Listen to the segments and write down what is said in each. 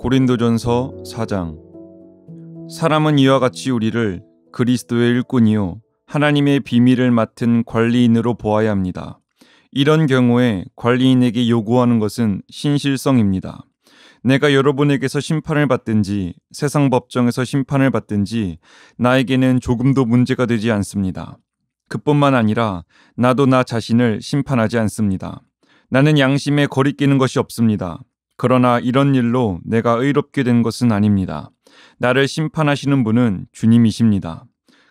고린도전서 4장 사람은 이와 같이 우리를 그리스도의 일꾼이요 하나님의 비밀을 맡은 관리인으로 보아야 합니다. 이런 경우에 관리인에게 요구하는 것은 신실성입니다. 내가 여러분에게서 심판을 받든지 세상 법정에서 심판을 받든지 나에게는 조금도 문제가 되지 않습니다. 그뿐만 아니라 나도 나 자신을 심판하지 않습니다. 나는 양심에 거리끼는 것이 없습니다. 그러나 이런 일로 내가 의롭게 된 것은 아닙니다. 나를 심판하시는 분은 주님이십니다.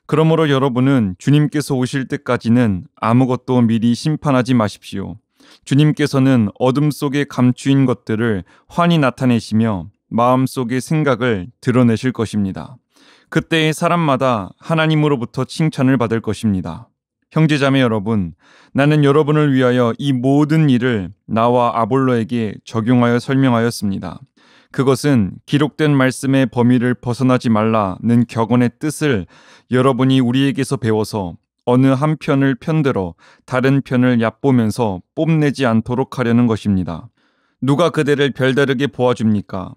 그러므로 여러분은 주님께서 오실 때까지는 아무것도 미리 심판하지 마십시오. 주님께서는 어둠 속에 감추인 것들을 환히 나타내시며 마음 속의 생각을 드러내실 것입니다. 그때의 사람마다 하나님으로부터 칭찬을 받을 것입니다. 형제자매 여러분, 나는 여러분을 위하여 이 모든 일을 나와 아볼로에게 적용하여 설명하였습니다. 그것은 기록된 말씀의 범위를 벗어나지 말라는 격언의 뜻을 여러분이 우리에게서 배워서 어느 한 편을 편들어 다른 편을 얕보면서 뽐내지 않도록 하려는 것입니다. 누가 그대를 별다르게 보아줍니까?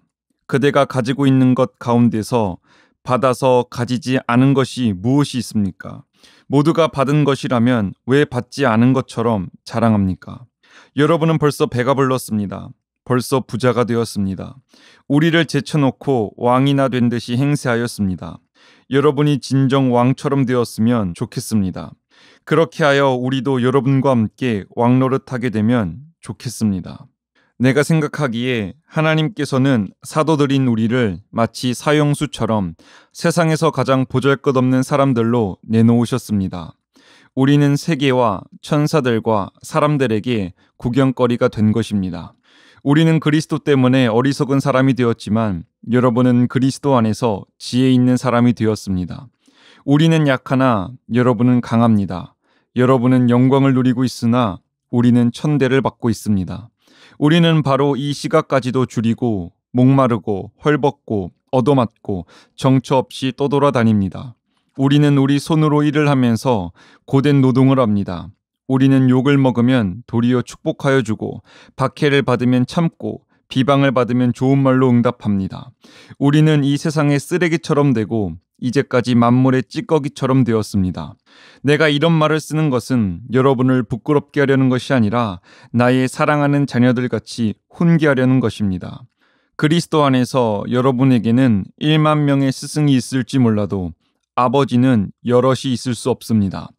그대가 가지고 있는 것 가운데서 받아서 가지지 않은 것이 무엇이 있습니까? 모두가 받은 것이라면 왜 받지 않은 것처럼 자랑합니까? 여러분은 벌써 배가 불렀습니다. 벌써 부자가 되었습니다. 우리를 제쳐놓고 왕이나 된 듯이 행세하였습니다. 여러분이 진정 왕처럼 되었으면 좋겠습니다. 그렇게 하여 우리도 여러분과 함께 왕노릇하게 되면 좋겠습니다. 내가 생각하기에 하나님께서는 사도들인 우리를 마치 사형수처럼 세상에서 가장 보잘것없는 사람들로 내놓으셨습니다. 우리는 세계와 천사들과 사람들에게 구경거리가 된 것입니다. 우리는 그리스도 때문에 어리석은 사람이 되었지만 여러분은 그리스도 안에서 지혜 있는 사람이 되었습니다. 우리는 약하나 여러분은 강합니다. 여러분은 영광을 누리고 있으나 우리는 천대를 받고 있습니다. 우리는 바로 이 시각까지도 줄이고 목마르고 헐벗고 얻어맞고 정처 없이 떠돌아다닙니다. 우리는 우리 손으로 일을 하면서 고된 노동을 합니다. 우리는 욕을 먹으면 도리어 축복하여 주고 박해를 받으면 참고 비방을 받으면 좋은 말로 응답합니다. 우리는 이 세상의 쓰레기처럼 되고 이제까지 만물의 찌꺼기처럼 되었습니다. 내가 이런 말을 쓰는 것은 여러분을 부끄럽게 하려는 것이 아니라 나의 사랑하는 자녀들 같이 훈계하려는 것입니다. 그리스도 안에서 여러분에게는 1만 명의 스승이 있을지 몰라도 아버지는 여럿이 있을 수 없습니다.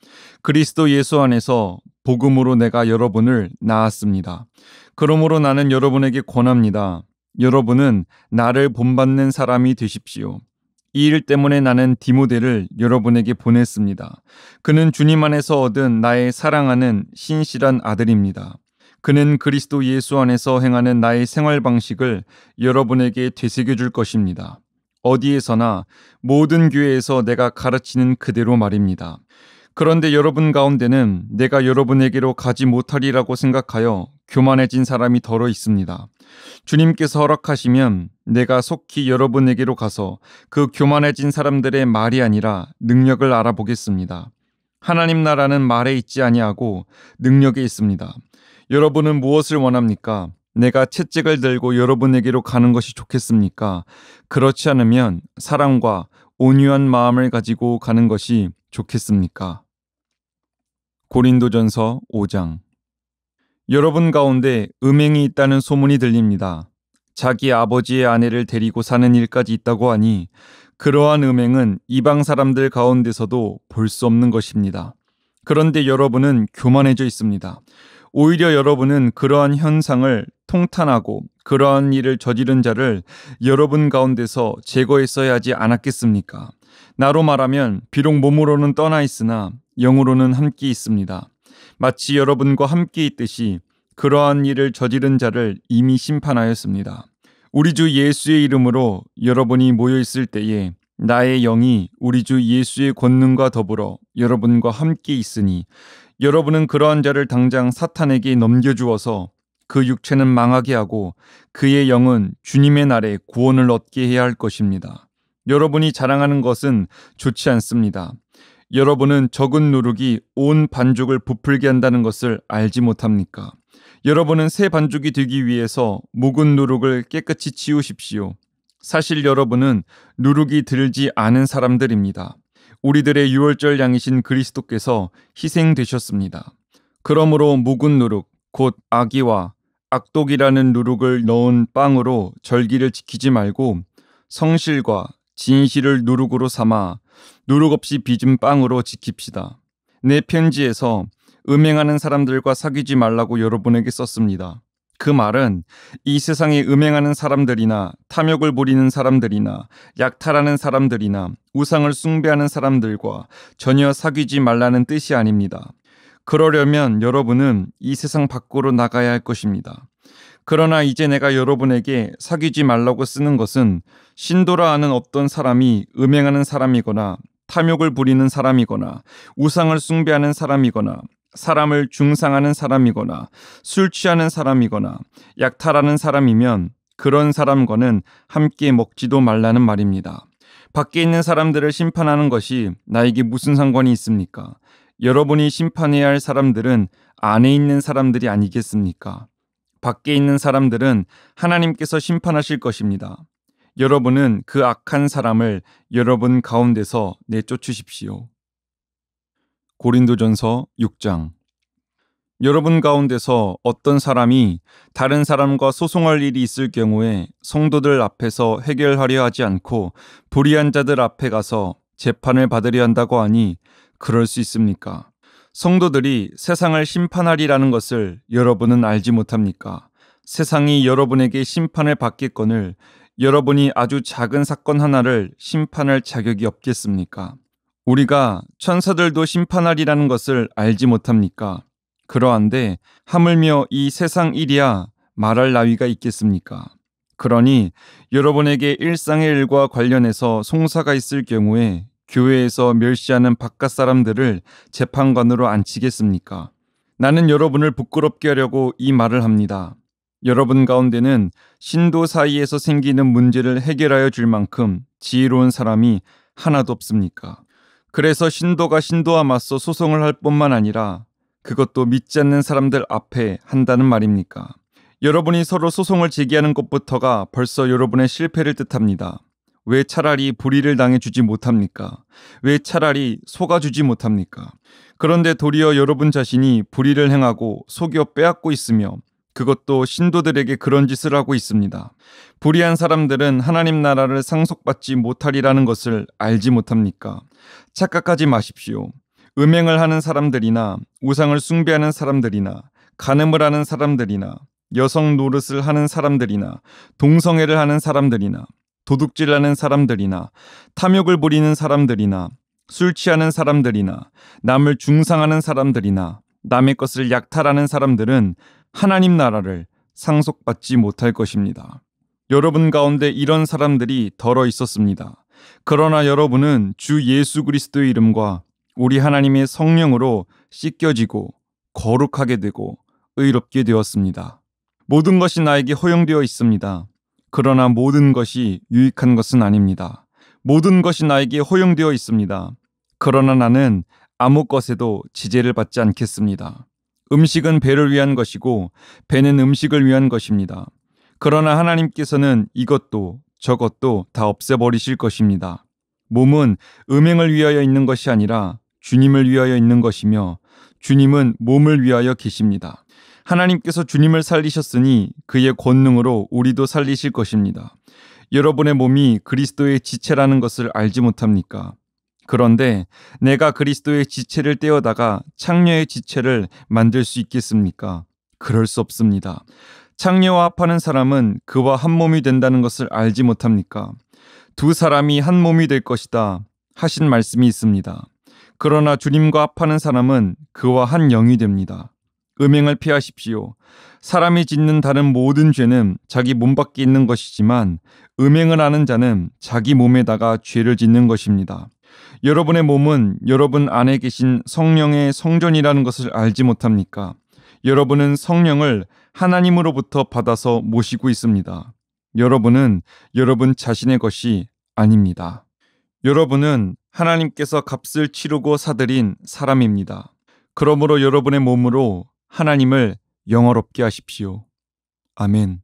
그리스도 예수 안에서 복음으로 내가 여러분을 낳았습니다. 그러므로 나는 여러분에게 권합니다. 여러분은 나를 본받는 사람이 되십시오. 이 일 때문에 나는 디모데를 여러분에게 보냈습니다. 그는 주님 안에서 얻은 나의 사랑하는 신실한 아들입니다. 그는 그리스도 예수 안에서 행하는 나의 생활 방식을 여러분에게 되새겨 줄 것입니다. 어디에서나 모든 교회에서 내가 가르치는 그대로 말입니다. 그런데 여러분 가운데는 내가 여러분에게로 가지 못하리라고 생각하여 교만해진 사람이 더러 있습니다. 주님께서 허락하시면 내가 속히 여러분에게로 가서 그 교만해진 사람들의 말이 아니라 능력을 알아보겠습니다. 하나님 나라는 말에 있지 아니하고 능력에 있습니다. 여러분은 무엇을 원합니까? 내가 채찍을 들고 여러분에게로 가는 것이 좋겠습니까? 그렇지 않으면 사랑과 온유한 마음을 가지고 가는 것이 좋겠습니까? 고린도전서 5장 여러분 가운데 음행이 있다는 소문이 들립니다. 자기 아버지의 아내를 데리고 사는 일까지 있다고 하니 그러한 음행은 이방 사람들 가운데서도 볼 수 없는 것입니다. 그런데 여러분은 교만해져 있습니다. 오히려 여러분은 그러한 현상을 통탄하고 그러한 일을 저지른 자를 여러분 가운데서 제거했어야 하지 않았겠습니까? 나로 말하면 비록 몸으로는 떠나 있으나 영으로는 함께 있습니다. 마치 여러분과 함께 있듯이 그러한 일을 저지른 자를 이미 심판하였습니다. 우리 주 예수의 이름으로 여러분이 모여 있을 때에 나의 영이 우리 주 예수의 권능과 더불어 여러분과 함께 있으니 여러분은 그러한 자를 당장 사탄에게 넘겨주어서 그 육체는 망하게 하고 그의 영은 주님의 날에 구원을 얻게 해야 할 것입니다. 여러분이 자랑하는 것은 좋지 않습니다. 여러분은 적은 누룩이 온 반죽을 부풀게 한다는 것을 알지 못합니까? 여러분은 새 반죽이 되기 위해서 묵은 누룩을 깨끗이 치우십시오. 사실 여러분은 누룩이 들지 않은 사람들입니다. 우리들의 유월절 양이신 그리스도께서 희생되셨습니다. 그러므로 묵은 누룩, 곧 아기와 악독이라는 누룩을 넣은 빵으로 절기를 지키지 말고 성실과 진실을 누룩으로 삼아 누룩 없이 빚은 빵으로 지킵시다. 내 편지에서 음행하는 사람들과 사귀지 말라고 여러분에게 썼습니다. 그 말은 이 세상에 음행하는 사람들이나 탐욕을 부리는 사람들이나 약탈하는 사람들이나 우상을 숭배하는 사람들과 전혀 사귀지 말라는 뜻이 아닙니다. 그러려면 여러분은 이 세상 밖으로 나가야 할 것입니다. 그러나 이제 내가 여러분에게 사귀지 말라고 쓰는 것은 신도라 하는 어떤 사람이 음행하는 사람이거나 탐욕을 부리는 사람이거나 우상을 숭배하는 사람이거나 사람을 중상하는 사람이거나 술 취하는 사람이거나 약탈하는 사람이면 그런 사람과는 함께 먹지도 말라는 말입니다. 밖에 있는 사람들을 심판하는 것이 나에게 무슨 상관이 있습니까? 여러분이 심판해야 할 사람들은 안에 있는 사람들이 아니겠습니까? 밖에 있는 사람들은 하나님께서 심판하실 것입니다. 여러분은 그 악한 사람을 여러분 가운데서 내쫓으십시오. 고린도전서 6장 여러분 가운데서 어떤 사람이 다른 사람과 소송할 일이 있을 경우에 성도들 앞에서 해결하려 하지 않고 불의한 자들 앞에 가서 재판을 받으려 한다고 하니 그럴 수 있습니까? 성도들이 세상을 심판하리라는 것을 여러분은 알지 못합니까? 세상이 여러분에게 심판을 받겠거늘 여러분이 아주 작은 사건 하나를 심판할 자격이 없겠습니까? 우리가 천사들도 심판하리라는 것을 알지 못합니까? 그러한데 하물며 이 세상 일이야 말할 나위가 있겠습니까? 그러니 여러분에게 일상의 일과 관련해서 송사가 있을 경우에 교회에서 멸시하는 바깥 사람들을 재판관으로 앉히겠습니까? 나는 여러분을 부끄럽게 하려고 이 말을 합니다. 여러분 가운데는 신도 사이에서 생기는 문제를 해결하여 줄 만큼 지혜로운 사람이 하나도 없습니까? 그래서 신도가 신도와 맞서 소송을 할 뿐만 아니라 그것도 믿지 않는 사람들 앞에 한다는 말입니까? 여러분이 서로 소송을 제기하는 것부터가 벌써 여러분의 실패를 뜻합니다. 왜 차라리 불의를 당해주지 못합니까? 왜 차라리 속아주지 못합니까? 그런데 도리어 여러분 자신이 불의를 행하고 속여 빼앗고 있으며 그것도 신도들에게 그런 짓을 하고 있습니다. 불의한 사람들은 하나님 나라를 상속받지 못하리라는 것을 알지 못합니까? 착각하지 마십시오. 음행을 하는 사람들이나 우상을 숭배하는 사람들이나 간음을 하는 사람들이나 여성 노릇을 하는 사람들이나 동성애를 하는 사람들이나 도둑질하는 사람들이나 탐욕을 부리는 사람들이나 술 취하는 사람들이나 남을 중상하는 사람들이나 남의 것을 약탈하는 사람들은 하나님 나라를 상속받지 못할 것입니다. 여러분 가운데 이런 사람들이 덜어 있었습니다. 그러나 여러분은 주 예수 그리스도의 이름과 우리 하나님의 성령으로 씻겨지고 거룩하게 되고 의롭게 되었습니다. 모든 것이 나에게 허용되어 있습니다. 그러나 모든 것이 유익한 것은 아닙니다. 모든 것이 나에게 허용되어 있습니다. 그러나 나는 아무 것에도 지배를 받지 않겠습니다. 음식은 배를 위한 것이고 배는 음식을 위한 것입니다. 그러나 하나님께서는 이것도 저것도 다 없애버리실 것입니다. 몸은 음행을 위하여 있는 것이 아니라 주님을 위하여 있는 것이며 주님은 몸을 위하여 계십니다. 하나님께서 주님을 살리셨으니 그의 권능으로 우리도 살리실 것입니다. 여러분의 몸이 그리스도의 지체라는 것을 알지 못합니까? 그런데 내가 그리스도의 지체를 떼어다가 창녀의 지체를 만들 수 있겠습니까? 그럴 수 없습니다. 창녀와 합하는 사람은 그와 한 몸이 된다는 것을 알지 못합니까? 두 사람이 한 몸이 될 것이다 하신 말씀이 있습니다. 그러나 주님과 합하는 사람은 그와 한 영이 됩니다. 음행을 피하십시오. 사람이 짓는 다른 모든 죄는 자기 몸 밖에 있는 것이지만 음행을 하는 자는 자기 몸에다가 죄를 짓는 것입니다. 여러분의 몸은 여러분 안에 계신 성령의 성전이라는 것을 알지 못합니까? 여러분은 성령을 하나님으로부터 받아서 모시고 있습니다. 여러분은 여러분 자신의 것이 아닙니다. 여러분은 하나님께서 값을 치르고 사들인 사람입니다. 그러므로 여러분의 몸으로 하나님을 영어롭게 하십시오. 아멘.